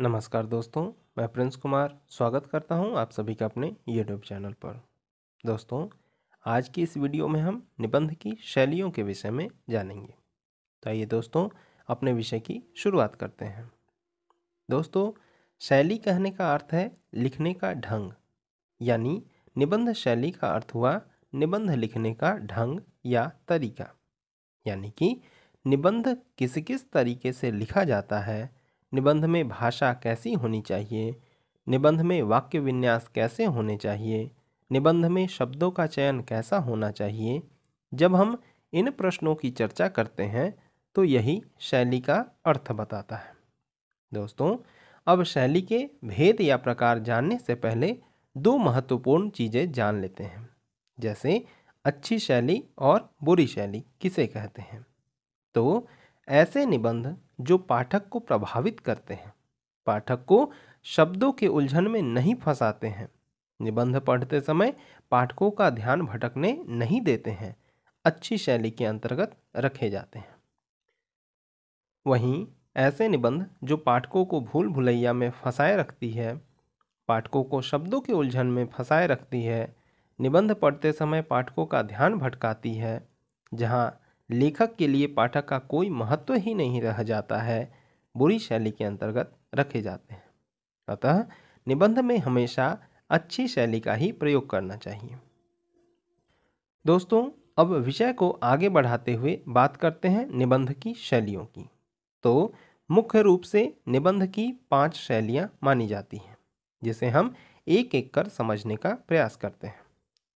नमस्कार दोस्तों मैं प्रिंस कुमार स्वागत करता हूं आप सभी का अपने यूट्यूब चैनल पर दोस्तों आज की इस वीडियो में हम निबंध की शैलियों के विषय में जानेंगे तो आइए दोस्तों अपने विषय की शुरुआत करते हैं दोस्तों शैली कहने का अर्थ है लिखने का ढंग यानी निबंध शैली का अर्थ हुआ निबंध लिखने का ढंग या तरीका यानी कि निबंध किस किस तरीके से लिखा जाता है निबंध में भाषा कैसी होनी चाहिए निबंध में वाक्य विन्यास कैसे होने चाहिए निबंध में शब्दों का चयन कैसा होना चाहिए जब हम इन प्रश्नों की चर्चा करते हैं तो यही शैली का अर्थ बताता है दोस्तों अब शैली के भेद या प्रकार जानने से पहले दो महत्वपूर्ण चीज़ें जान लेते हैं जैसे अच्छी शैली और बुरी शैली किसे कहते हैं तो ऐसे निबंध जो पाठक को प्रभावित करते हैं पाठक को शब्दों के उलझन में नहीं फंसाते हैं निबंध पढ़ते समय पाठकों का ध्यान भटकने नहीं देते हैं अच्छी शैली के अंतर्गत रखे जाते हैं वहीं ऐसे निबंध जो पाठकों को भूल भुलैया में फंसाए रखती है पाठकों को शब्दों के उलझन में फंसाए रखती है निबंध पढ़ते समय पाठकों का ध्यान भटकाती है जहाँ लेखक के लिए पाठक का कोई महत्व ही नहीं रह जाता है बुरी शैली के अंतर्गत रखे जाते हैं अतः निबंध में हमेशा अच्छी शैली का ही प्रयोग करना चाहिए दोस्तों अब विषय को आगे बढ़ाते हुए बात करते हैं निबंध की शैलियों की तो मुख्य रूप से निबंध की पांच शैलियां मानी जाती हैं जिसे हम एक एक कर समझने का प्रयास करते हैं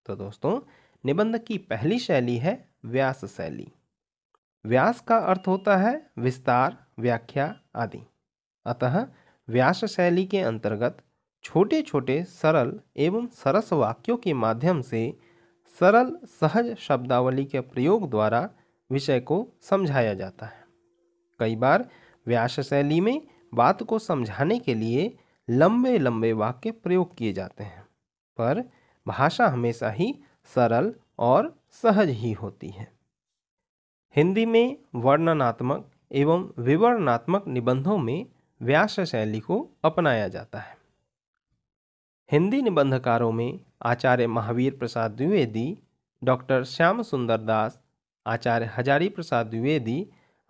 तो दोस्तों निबंध की पहली शैली है व्यास शैली व्यास का अर्थ होता है विस्तार व्याख्या आदि अतः व्यास शैली के अंतर्गत छोटे छोटे सरल एवं सरस वाक्यों के माध्यम से सरल सहज शब्दावली के प्रयोग द्वारा विषय को समझाया जाता है कई बार व्यास शैली में बात को समझाने के लिए लंबे लंबे वाक्य प्रयोग किए जाते हैं पर भाषा हमेशा ही सरल और सहज ही होती है हिंदी में वर्णनात्मक एवं विवरणात्मक निबंधों में व्यास शैली को अपनाया जाता है हिंदी निबंधकारों में आचार्य महावीर प्रसाद द्विवेदी डॉक्टर श्याम सुंदर दास आचार्य हजारी प्रसाद द्विवेदी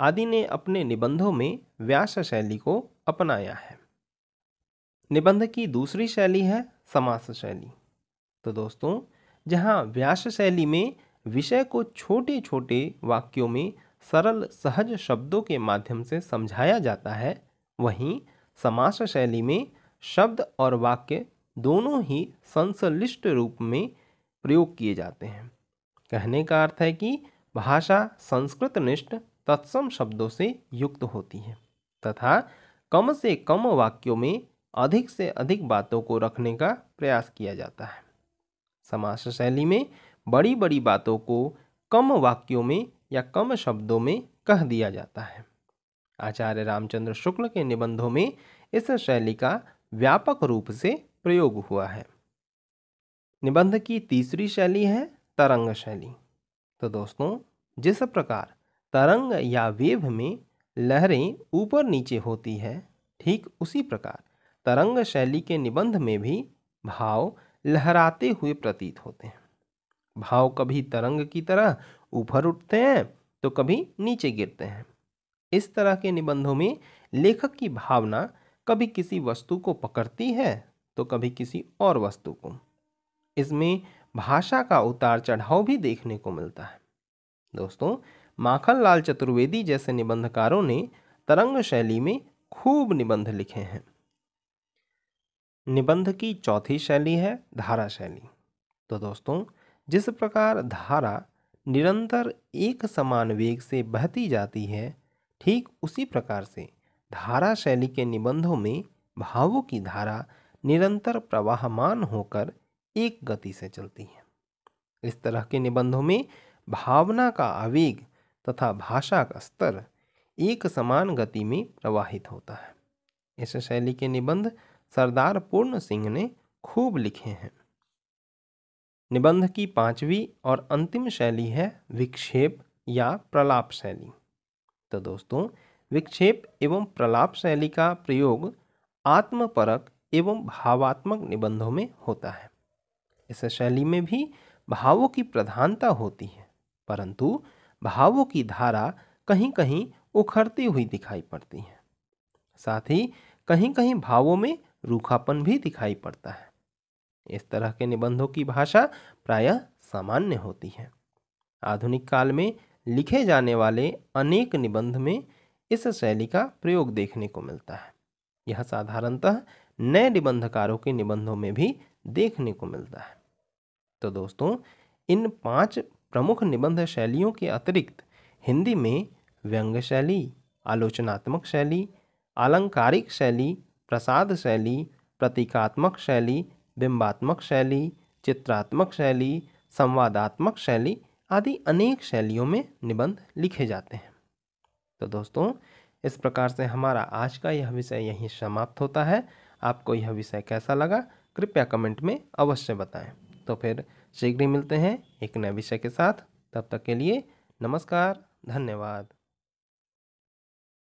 आदि ने अपने निबंधों में व्यास शैली को अपनाया है निबंध की दूसरी शैली है समास शैली तो दोस्तों जहाँ व्यास शैली में विषय को छोटे छोटे वाक्यों में सरल सहज शब्दों के माध्यम से समझाया जाता है वहीं समास शैली में शब्द और वाक्य दोनों ही संश्लिष्ट रूप में प्रयोग किए जाते हैं कहने का अर्थ है कि भाषा संस्कृत निष्ठ तत्सम शब्दों से युक्त होती है तथा कम से कम वाक्यों में अधिक से अधिक बातों को रखने का प्रयास किया जाता है समास शैली में बड़ी बड़ी बातों को कम वाक्यों में या कम शब्दों में कह दिया जाता है आचार्य रामचंद्र शुक्ल के निबंधों में इस शैली का व्यापक रूप से प्रयोग हुआ है निबंध की तीसरी शैली है तरंग शैली तो दोस्तों जिस प्रकार तरंग या वेव में लहरें ऊपर नीचे होती है ठीक उसी प्रकार तरंग शैली के निबंध में भी भाव लहराते हुए प्रतीत होते हैं भाव कभी तरंग की तरह ऊपर उठते हैं तो कभी नीचे गिरते हैं इस तरह के निबंधों में लेखक की भावना कभी किसी वस्तु को पकड़ती है तो कभी किसी और वस्तु को इसमें भाषा का उतार चढ़ाव भी देखने को मिलता है दोस्तों माखन लाल चतुर्वेदी जैसे निबंधकारों ने तरंग शैली में खूब निबंध लिखे हैं निबंध की चौथी शैली है धारा शैली तो दोस्तों जिस प्रकार धारा निरंतर एक समान वेग से बहती जाती है ठीक उसी प्रकार से धारा शैली के निबंधों में भावों की धारा निरंतर प्रवाहमान होकर एक गति से चलती है इस तरह के निबंधों में भावना का आवेग तथा भाषा का स्तर एक समान गति में प्रवाहित होता है इस शैली के निबंध सरदार पूर्ण सिंह ने खूब लिखे हैं निबंध की पांचवी और अंतिम शैली है विक्षेप या प्रलाप शैली तो दोस्तों विक्षेप एवं प्रलाप शैली का प्रयोग आत्मपरक एवं भावात्मक निबंधों में होता है इस शैली में भी भावों की प्रधानता होती है परंतु भावों की धारा कहीं कहीं उखड़ती हुई दिखाई पड़ती है साथ ही कहीं कहीं भावों में रूखापन भी दिखाई पड़ता है इस तरह के निबंधों की भाषा प्रायः सामान्य होती है आधुनिक काल में लिखे जाने वाले अनेक निबंध में इस शैली का प्रयोग देखने को मिलता है यह साधारणतः नए निबंधकारों के निबंधों में भी देखने को मिलता है तो दोस्तों इन पांच प्रमुख निबंध शैलियों के अतिरिक्त हिंदी में व्यंग शैली आलोचनात्मक शैली आलंकारिक शैली प्रसाद शैली प्रतीकात्मक शैली बिंबात्मक शैली चित्रात्मक शैली संवादात्मक शैली आदि अनेक शैलियों में निबंध लिखे जाते हैं तो दोस्तों इस प्रकार से हमारा आज का यह विषय यहीं समाप्त होता है आपको यह विषय कैसा लगा कृपया कमेंट में अवश्य बताएं तो फिर शीघ्र ही मिलते हैं एक नए विषय के साथ तब तक के लिए नमस्कार धन्यवाद